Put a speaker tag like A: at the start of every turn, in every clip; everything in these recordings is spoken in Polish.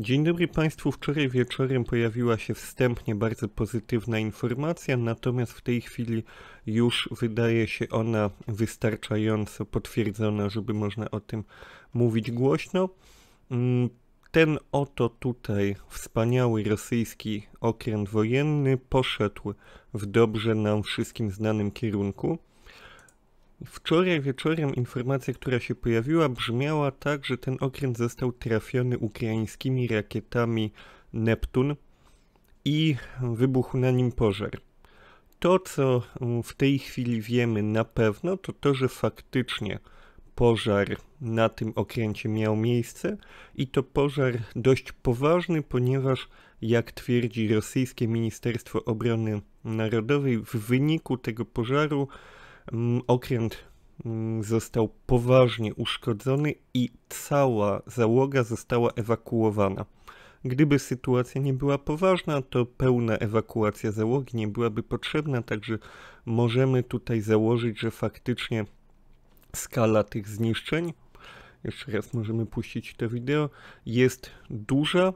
A: Dzień dobry Państwu. Wczoraj wieczorem pojawiła się wstępnie bardzo pozytywna informacja, natomiast w tej chwili już wydaje się ona wystarczająco potwierdzona, żeby można o tym mówić głośno. Mm, ten oto tutaj wspaniały rosyjski okręt wojenny poszedł w dobrze nam wszystkim znanym kierunku. Wczoraj wieczorem informacja, która się pojawiła, brzmiała tak, że ten okręt został trafiony ukraińskimi rakietami Neptun i wybuchł na nim pożar. To, co w tej chwili wiemy na pewno, to to, że faktycznie pożar na tym okręcie miał miejsce i to pożar dość poważny, ponieważ jak twierdzi rosyjskie Ministerstwo Obrony Narodowej, w wyniku tego pożaru Mm, okręt mm, został poważnie uszkodzony i cała załoga została ewakuowana. Gdyby sytuacja nie była poważna, to pełna ewakuacja załogi nie byłaby potrzebna, także możemy tutaj założyć, że faktycznie skala tych zniszczeń, jeszcze raz możemy puścić to wideo, jest duża.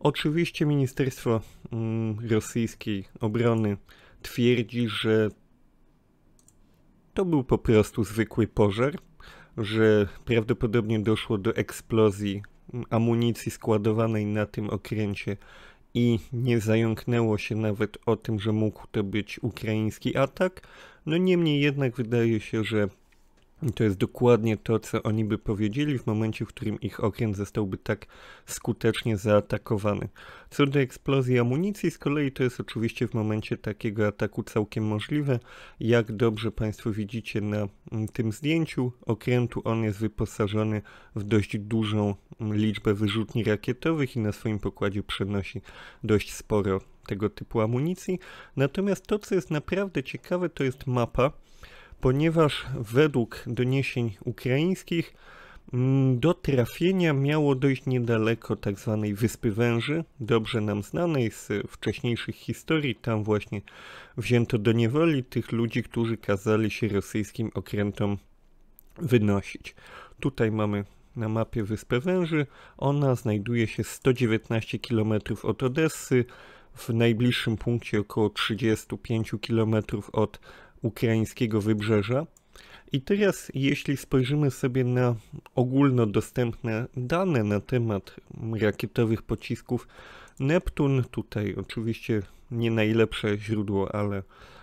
A: Oczywiście Ministerstwo mm, Rosyjskiej Obrony twierdzi, że to był po prostu zwykły pożar, że prawdopodobnie doszło do eksplozji mm, amunicji składowanej na tym okręcie i nie zająknęło się nawet o tym, że mógł to być ukraiński atak. No niemniej jednak wydaje się, że i to jest dokładnie to, co oni by powiedzieli w momencie, w którym ich okręt zostałby tak skutecznie zaatakowany. Co do eksplozji amunicji, z kolei to jest oczywiście w momencie takiego ataku całkiem możliwe. Jak dobrze Państwo widzicie na mm, tym zdjęciu okrętu, on jest wyposażony w dość dużą mm, liczbę wyrzutni rakietowych i na swoim pokładzie przenosi dość sporo tego typu amunicji. Natomiast to, co jest naprawdę ciekawe, to jest mapa ponieważ według doniesień ukraińskich mm, do trafienia miało dojść niedaleko tzw. Tak Wyspy Węży, dobrze nam znanej z wcześniejszych historii. Tam właśnie wzięto do niewoli tych ludzi, którzy kazali się rosyjskim okrętom wynosić. Tutaj mamy na mapie Wyspę Węży. Ona znajduje się 119 km od Odessy, w najbliższym punkcie około 35 km od ukraińskiego wybrzeża. I teraz, jeśli spojrzymy sobie na ogólnodostępne dane na temat rakietowych pocisków Neptun, tutaj oczywiście nie najlepsze źródło, ale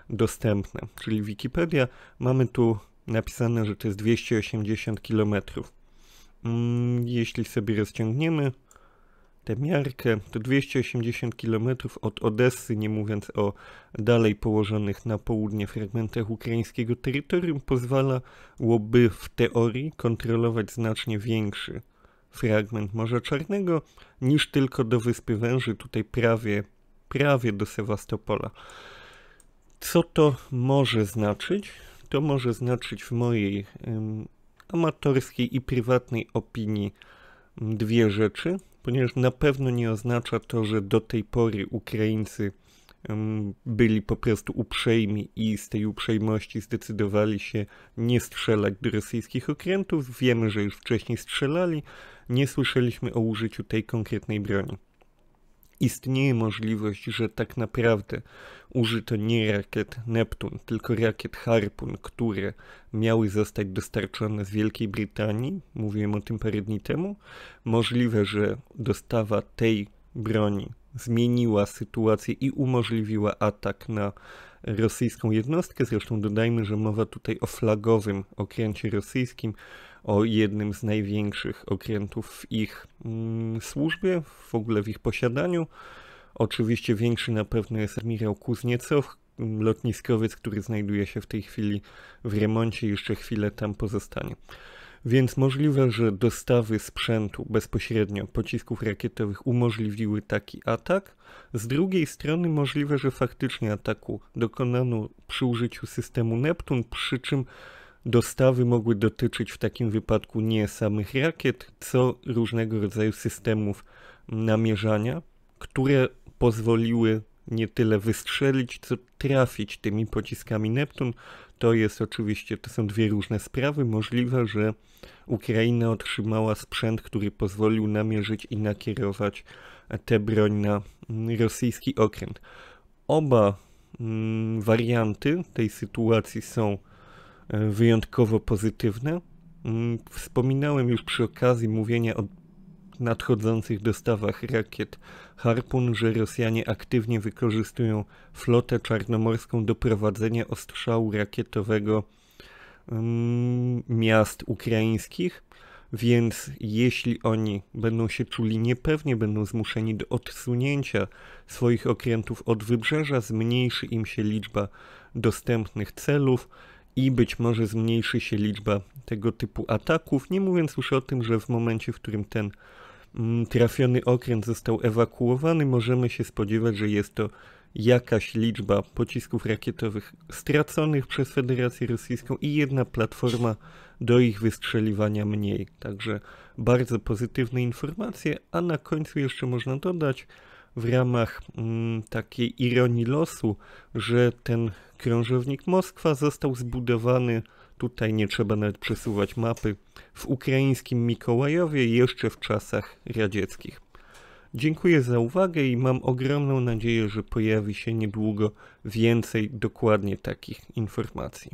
A: dostępne, czyli Wikipedia, mamy tu napisane, że to jest 280 km. Mm, jeśli sobie rozciągniemy, tę miarkę, to 280 km od Odessy, nie mówiąc o dalej położonych na południe fragmentach ukraińskiego terytorium, pozwalałoby w teorii kontrolować znacznie większy fragment Morza Czarnego niż tylko do Wyspy Węży, tutaj prawie, prawie do Sewastopola. Co to może znaczyć? To może znaczyć w mojej ym, amatorskiej i prywatnej opinii dwie rzeczy ponieważ na pewno nie oznacza to, że do tej pory Ukraińcy byli po prostu uprzejmi i z tej uprzejmości zdecydowali się nie strzelać do rosyjskich okrętów. Wiemy, że już wcześniej strzelali, nie słyszeliśmy o użyciu tej konkretnej broni istnieje możliwość, że tak naprawdę użyto nie rakiet Neptun, tylko rakiet Harpun, które miały zostać dostarczone z Wielkiej Brytanii. Mówiłem o tym parę dni temu. Możliwe, że dostawa tej broni zmieniła sytuację i umożliwiła atak na rosyjską jednostkę. Zresztą dodajmy, że mowa tutaj o flagowym okręcie rosyjskim, o jednym z największych okrętów w ich mm, służbie, w ogóle w ich posiadaniu. Oczywiście większy na pewno jest admirał Kuzniecow, mm, lotniskowiec, który znajduje się w tej chwili w remoncie, jeszcze chwilę tam pozostanie więc możliwe, że dostawy sprzętu bezpośrednio pocisków rakietowych umożliwiły taki atak. Z drugiej strony możliwe, że faktycznie ataku dokonano przy użyciu systemu Neptun, przy czym dostawy mogły dotyczyć w takim wypadku nie samych rakiet, co różnego rodzaju systemów namierzania, które pozwoliły nie tyle wystrzelić, co trafić tymi pociskami Neptun, to jest oczywiście, to są dwie różne sprawy. Możliwe, że Ukraina otrzymała sprzęt, który pozwolił namierzyć i nakierować tę broń na mm, rosyjski okręt. Oba mm, warianty tej sytuacji są e, wyjątkowo pozytywne. Mm, wspominałem już przy okazji mówienia o nadchodzących dostawach rakiet Harpun, że Rosjanie aktywnie wykorzystują flotę czarnomorską do prowadzenia ostrzału rakietowego mm, miast ukraińskich. Więc jeśli oni będą się czuli niepewnie, będą zmuszeni do odsunięcia swoich okrętów od wybrzeża, zmniejszy im się liczba dostępnych celów i być może zmniejszy się liczba tego typu ataków. Nie mówiąc już o tym, że w momencie, w którym ten Mm, trafiony okręt został ewakuowany. Możemy się spodziewać, że jest to jakaś liczba pocisków rakietowych straconych przez Federację Rosyjską i jedna platforma do ich wystrzeliwania mniej. Także bardzo pozytywne informacje, a na końcu jeszcze można dodać w ramach mm, takiej ironii losu, że ten krążownik Moskwa został zbudowany Tutaj nie trzeba nawet przesuwać mapy. W ukraińskim Mikołajowie jeszcze w czasach radzieckich. Dziękuję za uwagę i mam ogromną nadzieję, że pojawi się niedługo więcej dokładnie takich informacji.